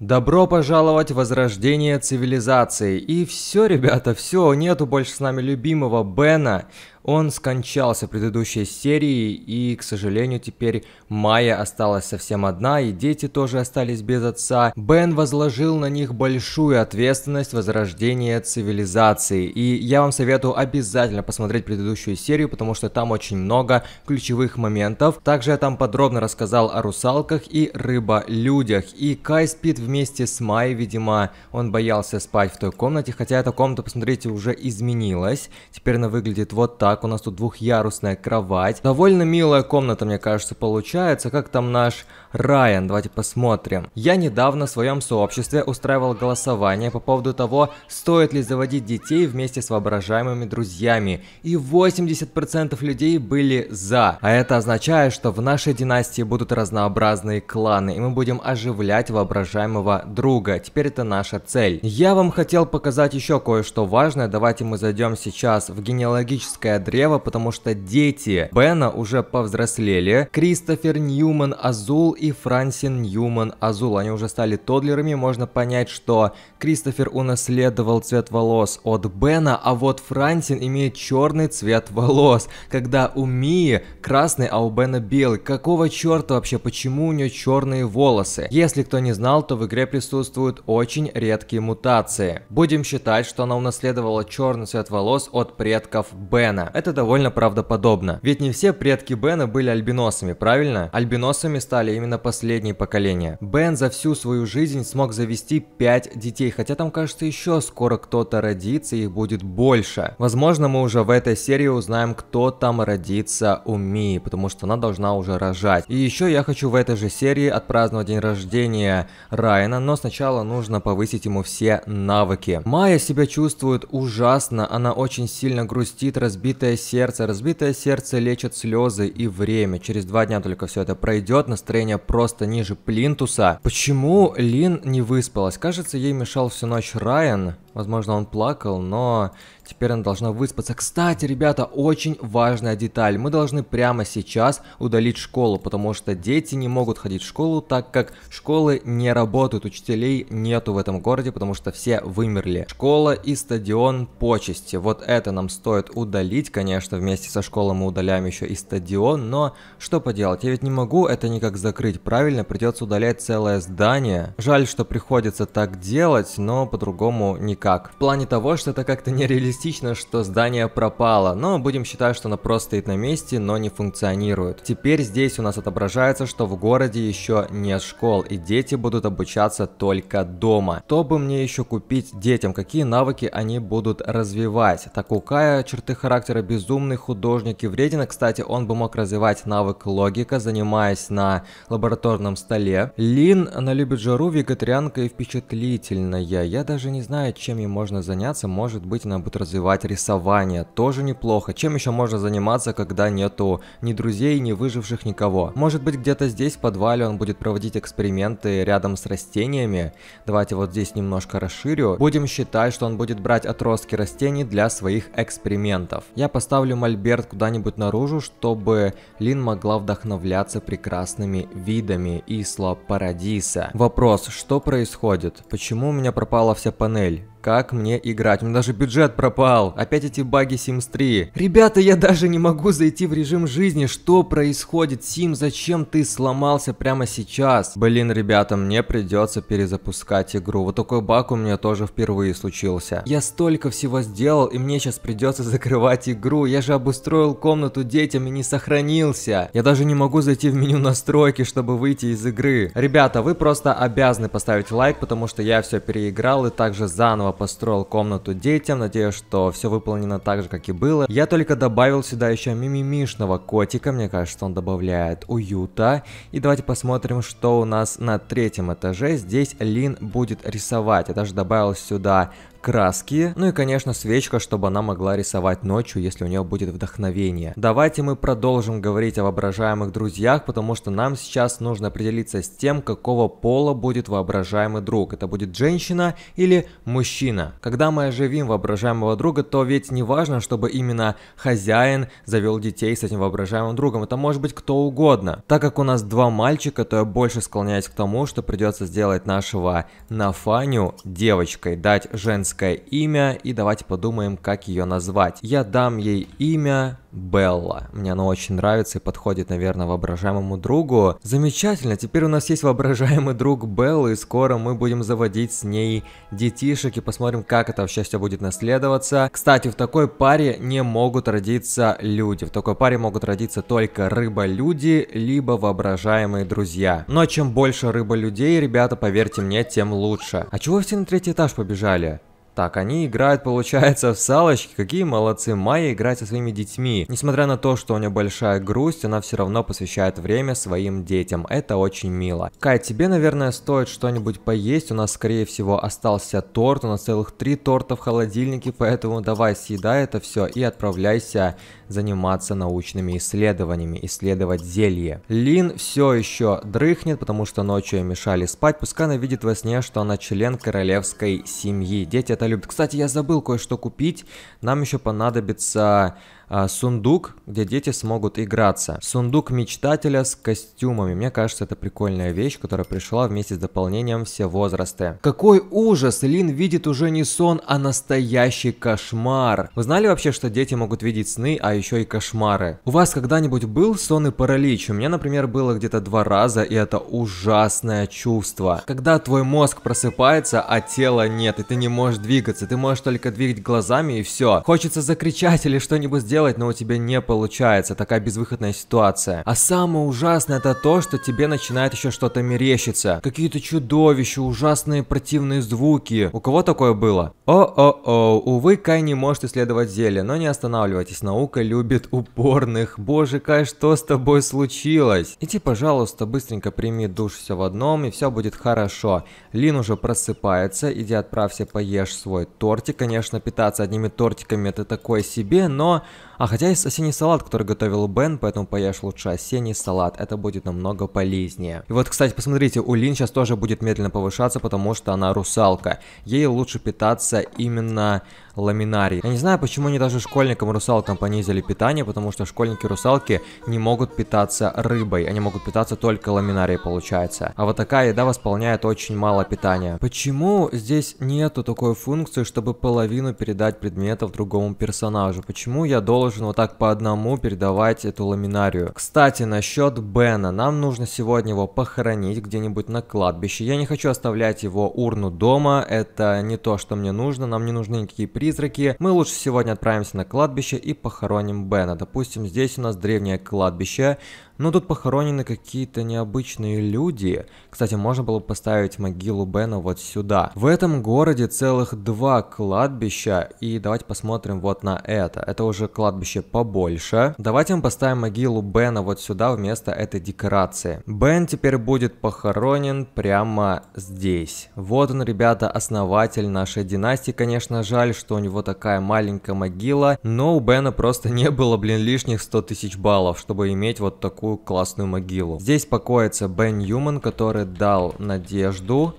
Добро пожаловать в возрождение цивилизации. И все, ребята, все, нету больше с нами любимого Бена. Он скончался в предыдущей серии, и, к сожалению, теперь Майя осталась совсем одна, и дети тоже остались без отца. Бен возложил на них большую ответственность возрождения цивилизации, и я вам советую обязательно посмотреть предыдущую серию, потому что там очень много ключевых моментов. Также я там подробно рассказал о русалках и рыболюдях, и Кай спит вместе с Майей, видимо, он боялся спать в той комнате, хотя эта комната, посмотрите, уже изменилась, теперь она выглядит вот так так, у нас тут двухъярусная кровать. Довольно милая комната, мне кажется, получается. Как там наш Райан? Давайте посмотрим. Я недавно в своем сообществе устраивал голосование по поводу того, стоит ли заводить детей вместе с воображаемыми друзьями. И 80% людей были за. А это означает, что в нашей династии будут разнообразные кланы, и мы будем оживлять воображаемого друга. Теперь это наша цель. Я вам хотел показать еще кое-что важное. Давайте мы зайдем сейчас в генеалогическое древо, потому что дети Бена уже повзрослели. Кристофер Ньюман Азул и Франсин Ньюман Азул. Они уже стали тодлерами, можно понять, что Кристофер унаследовал цвет волос от Бена, а вот Франсин имеет черный цвет волос, когда у Мии красный, а у Бена белый. Какого черта вообще, почему у нее черные волосы? Если кто не знал, то в игре присутствуют очень редкие мутации. Будем считать, что она унаследовала черный цвет волос от предков Бена. Это довольно правдоподобно. Ведь не все предки Бена были альбиносами, правильно? Альбиносами стали именно последние поколения. Бен за всю свою жизнь смог завести 5 детей, хотя там, кажется, еще скоро кто-то родится, их будет больше. Возможно, мы уже в этой серии узнаем, кто там родится у Мии, потому что она должна уже рожать. И еще я хочу в этой же серии отпраздновать день рождения Райана, но сначала нужно повысить ему все навыки. Майя себя чувствует ужасно, она очень сильно грустит, разбит разбитое сердце. Разбитое сердце лечит слезы и время. Через два дня только все это пройдет. Настроение просто ниже плинтуса. Почему Лин не выспалась? Кажется, ей мешал всю ночь Райан. Возможно, он плакал, но теперь она должна выспаться. Кстати, ребята, очень важная деталь. Мы должны прямо сейчас удалить школу, потому что дети не могут ходить в школу, так как школы не работают, учителей нету в этом городе, потому что все вымерли. Школа и стадион почести. Вот это нам стоит удалить, конечно, вместе со школой мы удаляем еще и стадион, но что поделать, я ведь не могу это никак закрыть, правильно? Придется удалять целое здание. Жаль, что приходится так делать, но по-другому никак как. В плане того, что это как-то нереалистично, что здание пропало, но будем считать, что оно просто стоит на месте, но не функционирует. Теперь здесь у нас отображается, что в городе еще нет школ, и дети будут обучаться только дома. Что бы мне еще купить детям, какие навыки они будут развивать? Так у Кая черты характера безумный художник и вредина, кстати, он бы мог развивать навык логика, занимаясь на лабораторном столе. Лин, она любит жару, вегетарианка и впечатлительная. Я даже не знаю, чем ей можно заняться? Может быть, она будет развивать рисование. Тоже неплохо. Чем еще можно заниматься, когда нету ни друзей, ни выживших, никого? Может быть, где-то здесь, в подвале, он будет проводить эксперименты рядом с растениями. Давайте вот здесь немножко расширю. Будем считать, что он будет брать отростки растений для своих экспериментов. Я поставлю мольберт куда-нибудь наружу, чтобы Лин могла вдохновляться прекрасными видами Исла Парадиса. Вопрос, что происходит? Почему у меня пропала вся панель? Как мне играть? У меня даже бюджет пропал. Опять эти баги Sims 3. Ребята, я даже не могу зайти в режим жизни. Что происходит? Сим, зачем ты сломался прямо сейчас? Блин, ребята, мне придется перезапускать игру. Вот такой баг у меня тоже впервые случился. Я столько всего сделал, и мне сейчас придется закрывать игру. Я же обустроил комнату детям и не сохранился. Я даже не могу зайти в меню настройки, чтобы выйти из игры. Ребята, вы просто обязаны поставить лайк, потому что я все переиграл и также заново построил комнату детям, надеюсь, что все выполнено так же, как и было. Я только добавил сюда еще мимимишного котика, мне кажется, он добавляет уюта. И давайте посмотрим, что у нас на третьем этаже. Здесь Лин будет рисовать. Я даже добавил сюда краски, ну и, конечно, свечка, чтобы она могла рисовать ночью, если у нее будет вдохновение. Давайте мы продолжим говорить о воображаемых друзьях, потому что нам сейчас нужно определиться с тем, какого пола будет воображаемый друг. Это будет женщина или мужчина. Когда мы оживим воображаемого друга, то ведь не важно, чтобы именно хозяин завел детей с этим воображаемым другом. Это может быть кто угодно. Так как у нас два мальчика, то я больше склоняюсь к тому, что придется сделать нашего Нафаню девочкой, дать женскую женское имя, и давайте подумаем, как ее назвать. Я дам ей имя Белла. Мне оно очень нравится и подходит, наверное, воображаемому другу. Замечательно, теперь у нас есть воображаемый друг Белла, и скоро мы будем заводить с ней детишек и посмотрим, как это счастье будет наследоваться. Кстати, в такой паре не могут родиться люди. В такой паре могут родиться только рыба-люди, либо воображаемые друзья. Но чем больше рыба-людей, ребята, поверьте мне, тем лучше. А чего все на третий этаж побежали? Так, они играют, получается, в салочки. Какие молодцы. Майя играет со своими детьми. Несмотря на то, что у нее большая грусть, она все равно посвящает время своим детям. Это очень мило. Кай, тебе, наверное, стоит что-нибудь поесть. У нас, скорее всего, остался торт. У нас целых три торта в холодильнике, поэтому давай съедай это все и отправляйся заниматься научными исследованиями, исследовать зелье. Лин все еще дрыхнет, потому что ночью мешали спать. Пускай она видит во сне, что она член королевской семьи. Дети это любят. Кстати, я забыл кое-что купить. Нам еще понадобится а, сундук, где дети смогут играться. Сундук мечтателя с костюмами. Мне кажется, это прикольная вещь, которая пришла вместе с дополнением «Все возрасты». Какой ужас! Лин видит уже не сон, а настоящий кошмар. Вы знали вообще, что дети могут видеть сны, а еще и кошмары? У вас когда-нибудь был сон и паралич? У меня, например, было где-то два раза, и это ужасное чувство. Когда твой мозг просыпается, а тела нет, и ты не можешь двигаться, ты можешь только двигать глазами и все. Хочется закричать или что-нибудь сделать, сделать, но у тебя не получается. Такая безвыходная ситуация. А самое ужасное это то, что тебе начинает еще что-то мерещиться. Какие-то чудовища, ужасные противные звуки. У кого такое было? О-о-о, увы, Кай не может исследовать зелье, но не останавливайтесь, наука любит упорных. Боже, Кай, что с тобой случилось? Иди, пожалуйста, быстренько прими душ все в одном, и все будет хорошо. Лин уже просыпается, иди отправься, поешь свой тортик. Конечно, питаться одними тортиками это такое себе, но а хотя есть осенний салат, который готовил Бен, поэтому поешь лучше осенний салат. Это будет намного полезнее. И вот, кстати, посмотрите, у Лин сейчас тоже будет медленно повышаться, потому что она русалка. Ей лучше питаться именно ламинарий. Я не знаю, почему они даже школьникам-русалкам понизили питание, потому что школьники-русалки не могут питаться рыбой, они могут питаться только ламинарией, получается. А вот такая еда восполняет очень мало питания. Почему здесь нету такой функции, чтобы половину передать предметов другому персонажу? Почему я должен вот так по одному передавать эту ламинарию? Кстати, насчет Бена. Нам нужно сегодня его похоронить где-нибудь на кладбище. Я не хочу оставлять его урну дома, это не то, что мне нужно, нам не нужны никакие приз призраки, мы лучше сегодня отправимся на кладбище и похороним Бена. Допустим, здесь у нас древнее кладбище. Но ну, тут похоронены какие-то необычные люди. Кстати, можно было поставить могилу Бена вот сюда. В этом городе целых два кладбища. И давайте посмотрим вот на это. Это уже кладбище побольше. Давайте мы поставим могилу Бена вот сюда вместо этой декорации. Бен теперь будет похоронен прямо здесь. Вот он, ребята, основатель нашей династии. Конечно, жаль, что у него такая маленькая могила. Но у Бена просто не было, блин, лишних 100 тысяч баллов, чтобы иметь вот такую такую классную могилу. Здесь покоится Бен Ньюман, который дал надежду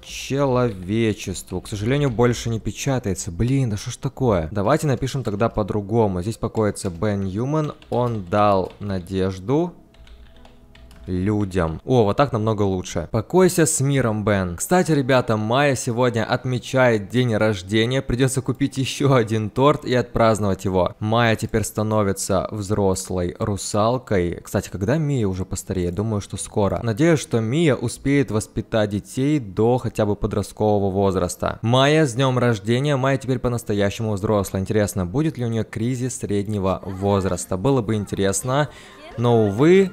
человечеству. К сожалению, больше не печатается. Блин, да что ж такое? Давайте напишем тогда по-другому. Здесь покоится Бен Ньюман, он дал надежду людям. О, вот так намного лучше. Покойся с миром, Бен. Кстати, ребята, Майя сегодня отмечает день рождения. Придется купить еще один торт и отпраздновать его. Майя теперь становится взрослой русалкой. Кстати, когда Мия уже постареет? Думаю, что скоро. Надеюсь, что Мия успеет воспитать детей до хотя бы подросткового возраста. Майя, с днем рождения. Майя теперь по-настоящему взрослая. Интересно, будет ли у нее кризис среднего возраста? Было бы интересно, но, увы,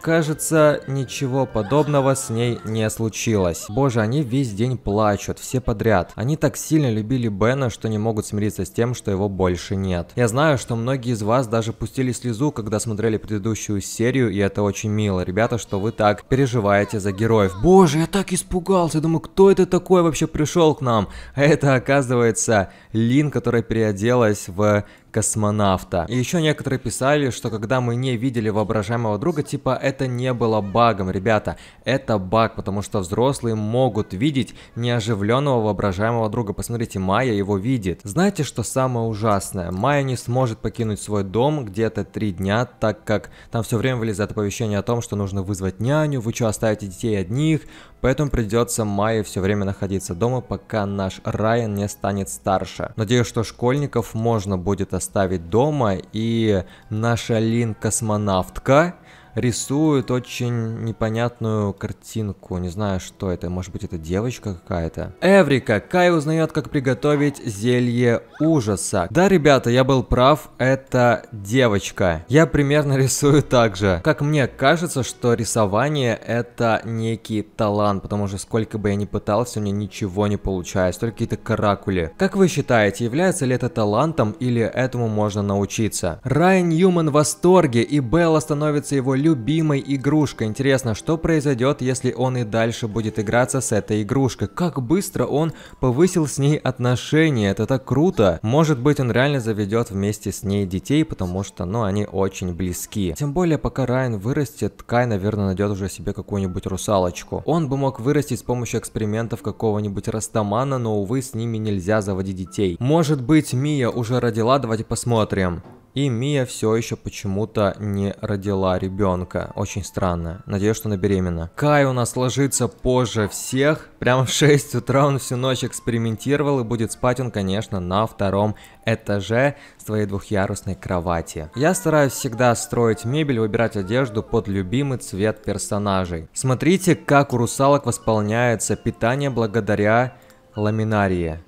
Кажется, ничего подобного с ней не случилось. Боже, они весь день плачут, все подряд. Они так сильно любили Бена, что не могут смириться с тем, что его больше нет. Я знаю, что многие из вас даже пустили слезу, когда смотрели предыдущую серию, и это очень мило, ребята, что вы так переживаете за героев. Боже, я так испугался, думаю, кто это такой вообще пришел к нам? А это оказывается Лин, которая переоделась в космонавта. И еще некоторые писали, что когда мы не видели воображаемого друга, типа это не было багом, ребята, это баг, потому что взрослые могут видеть неоживленного воображаемого друга. Посмотрите, Майя его видит. Знаете, что самое ужасное? Майя не сможет покинуть свой дом где-то три дня, так как там все время вылезает оповещение о том, что нужно вызвать няню, вы что, оставите детей одних, поэтому придется Майе все время находиться дома, пока наш Райан не станет старше. Надеюсь, что школьников можно будет оставить дома, и наша Лин-космонавтка рисует очень непонятную картинку. Не знаю, что это. Может быть, это девочка какая-то. Эврика. Кай узнает, как приготовить зелье ужаса. Да, ребята, я был прав. Это девочка. Я примерно рисую так же. Как мне кажется, что рисование это некий талант. Потому что сколько бы я ни пытался, у меня ничего не получается. Только какие-то каракули. Как вы считаете, является ли это талантом или этому можно научиться? Райан Ньюман в восторге и Белла становится его любимым любимой игрушкой. Интересно, что произойдет, если он и дальше будет играться с этой игрушкой? Как быстро он повысил с ней отношения, это так круто. Может быть, он реально заведет вместе с ней детей, потому что, ну, они очень близки. Тем более, пока Райан вырастет, Кай, наверное, найдет уже себе какую-нибудь русалочку. Он бы мог вырастить с помощью экспериментов какого-нибудь растамана, но, увы, с ними нельзя заводить детей. Может быть, Мия уже родила, давайте посмотрим. И Мия все еще почему-то не родила ребенка. Очень странно. Надеюсь, что она беременна. Кай у нас ложится позже всех. Прям в 6 утра он всю ночь экспериментировал и будет спать он, конечно, на втором этаже своей двухъярусной кровати. Я стараюсь всегда строить мебель, выбирать одежду под любимый цвет персонажей. Смотрите, как у русалок восполняется питание благодаря ламинарии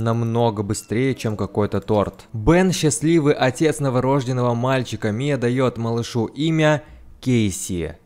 намного быстрее, чем какой-то торт. Бен, счастливый отец новорожденного мальчика Мия, дает малышу имя Кейси.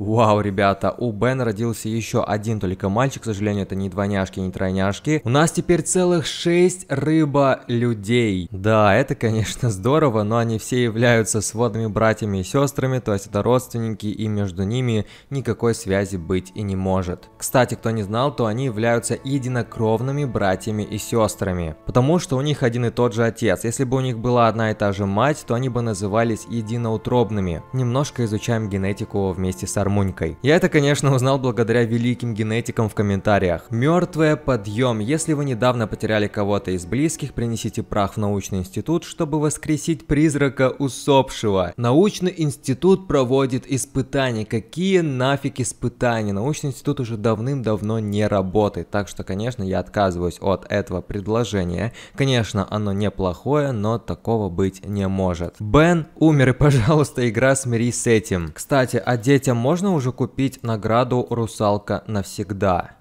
Вау, ребята, у Бен родился еще один только мальчик, к сожалению, это не двойняшки, не тройняшки. У нас теперь целых шесть рыба-людей. Да, это, конечно, здорово, но они все являются сводными братьями и сестрами, то есть это родственники, и между ними никакой связи быть и не может. Кстати, кто не знал, то они являются единокровными братьями и сестрами, потому что у них один и тот же отец. Если бы у них была одна и та же мать, то они бы назывались единоутробными. Немножко изучаем генетику вместе с гармонькой. Я это, конечно, узнал благодаря великим генетикам в комментариях. Мертвое подъем. Если вы недавно потеряли кого-то из близких, принесите прах в научный институт, чтобы воскресить призрака усопшего. Научный институт проводит испытания. Какие нафиг испытания? Научный институт уже давным-давно не работает. Так что, конечно, я отказываюсь от этого предложения. Конечно, оно неплохое, но такого быть не может. Бен умер, и, пожалуйста, игра смирись с этим. Кстати, а детям можно можно уже купить награду «Русалка навсегда».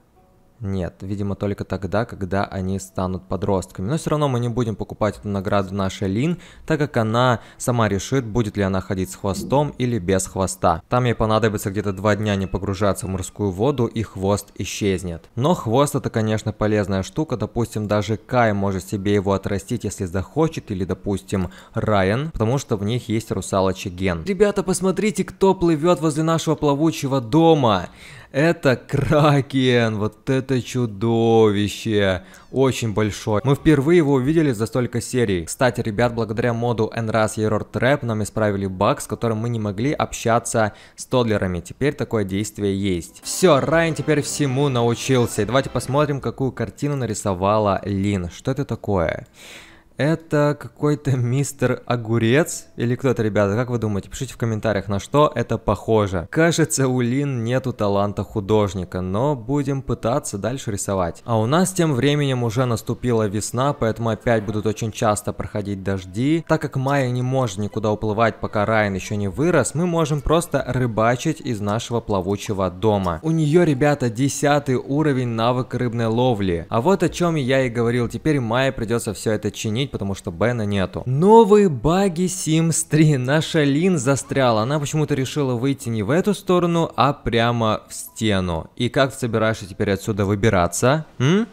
Нет, видимо, только тогда, когда они станут подростками. Но все равно мы не будем покупать эту награду нашей Лин, так как она сама решит, будет ли она ходить с хвостом или без хвоста. Там ей понадобится где-то два дня не погружаться в морскую воду, и хвост исчезнет. Но хвост это, конечно, полезная штука. Допустим, даже Кай может себе его отрастить, если захочет, или, допустим, Райан, потому что в них есть русалочий ген. Ребята, посмотрите, кто плывет возле нашего плавучего дома. Это Кракен, вот это чудовище, очень большое. Мы впервые его увидели за столько серий. Кстати, ребят, благодаря моду NRAS Error Trap нам исправили баг, с которым мы не могли общаться с тодлерами. Теперь такое действие есть. Все, Райан теперь всему научился. И давайте посмотрим, какую картину нарисовала Лин. Что это такое? Это какой-то мистер Огурец или кто-то, ребята, как вы думаете? Пишите в комментариях, на что это похоже. Кажется, у Лин нету таланта художника, но будем пытаться дальше рисовать. А у нас тем временем уже наступила весна, поэтому опять будут очень часто проходить дожди. Так как Майя не может никуда уплывать, пока Райан еще не вырос, мы можем просто рыбачить из нашего плавучего дома. У нее, ребята, 10 уровень навыка рыбной ловли. А вот о чем я и говорил, теперь Майе придется все это чинить заменить, потому что Бена нету. Новые баги Sims 3. Наша Лин застряла. Она почему-то решила выйти не в эту сторону, а прямо в стену. И как собираешься теперь отсюда выбираться? М?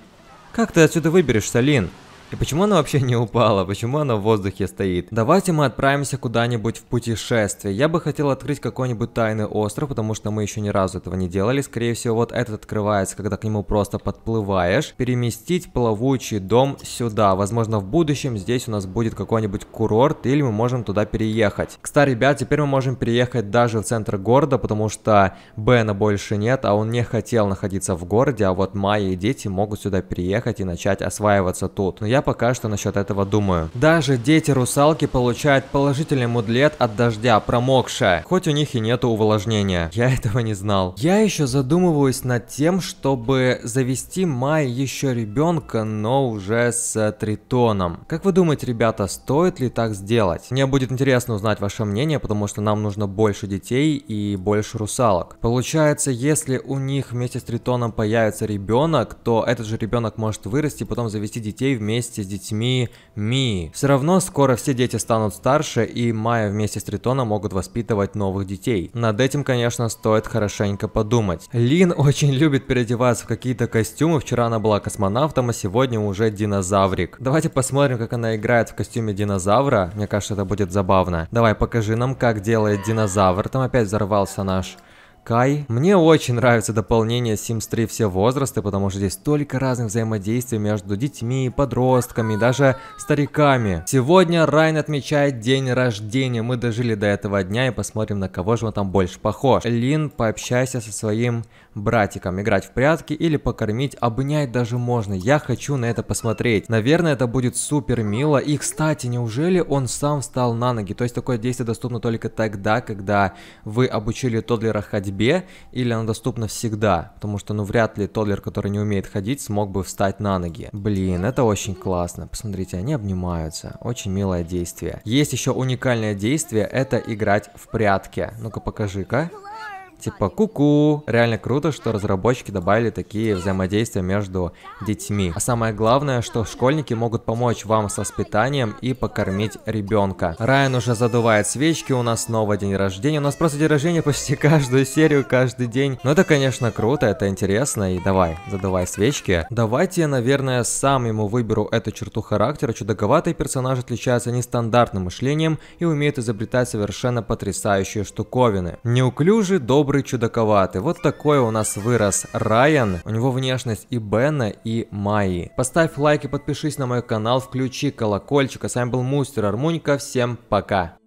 Как ты отсюда выберешься, Лин? И почему она вообще не упала? Почему она в воздухе стоит? Давайте мы отправимся куда-нибудь в путешествие. Я бы хотел открыть какой-нибудь тайный остров, потому что мы еще ни разу этого не делали. Скорее всего, вот этот открывается, когда к нему просто подплываешь. Переместить плавучий дом сюда. Возможно, в будущем здесь у нас будет какой-нибудь курорт, или мы можем туда переехать. Кстати, ребят, теперь мы можем переехать даже в центр города, потому что Бена больше нет, а он не хотел находиться в городе, а вот Майя и дети могут сюда переехать и начать осваиваться тут. Но я я пока что насчет этого думаю. Даже дети-русалки получают положительный мудлет от дождя, промокшая, хоть у них и нету увлажнения. Я этого не знал. Я еще задумываюсь над тем, чтобы завести Май еще ребенка, но уже с Тритоном. Как вы думаете, ребята, стоит ли так сделать? Мне будет интересно узнать ваше мнение, потому что нам нужно больше детей и больше русалок. Получается, если у них вместе с Тритоном появится ребенок, то этот же ребенок может вырасти и потом завести детей вместе вместе с детьми Ми, Все равно скоро все дети станут старше, и Майя вместе с Тритоном могут воспитывать новых детей. Над этим, конечно, стоит хорошенько подумать. Лин очень любит переодеваться в какие-то костюмы. Вчера она была космонавтом, а сегодня уже динозаврик. Давайте посмотрим, как она играет в костюме динозавра. Мне кажется, это будет забавно. Давай, покажи нам, как делает динозавр. Там опять взорвался наш Кай. Мне очень нравится дополнение Sims 3 все возрасты, потому что здесь столько разных взаимодействий между детьми, подростками, даже стариками. Сегодня Райан отмечает день рождения, мы дожили до этого дня и посмотрим, на кого же он там больше похож. Лин, пообщайся со своим братиком, играть в прятки или покормить, обнять даже можно, я хочу на это посмотреть. Наверное, это будет супер мило. И, кстати, неужели он сам встал на ноги? То есть такое действие доступно только тогда, когда вы обучили Тодлера ходить ходьбе, или она доступна всегда, потому что, ну, вряд ли Тодлер, который не умеет ходить, смог бы встать на ноги. Блин, это очень классно. Посмотрите, они обнимаются. Очень милое действие. Есть еще уникальное действие, это играть в прятки. Ну-ка, покажи-ка типа куку. -ку. Реально круто, что разработчики добавили такие взаимодействия между детьми. А самое главное, что школьники могут помочь вам с воспитанием и покормить ребенка. Райан уже задувает свечки, у нас снова день рождения. У нас просто день рождения почти каждую серию, каждый день. Но это, конечно, круто, это интересно. И давай, задувай свечки. Давайте я, наверное, сам ему выберу эту черту характера. Чудаковатый персонаж отличается нестандартным мышлением и умеет изобретать совершенно потрясающие штуковины. Неуклюжий, добрый добрый, чудаковатый. Вот такой у нас вырос Райан. У него внешность и Бена, и Майи. Поставь лайк и подпишись на мой канал, включи колокольчик. А с вами был Мустер Армунька. Всем пока.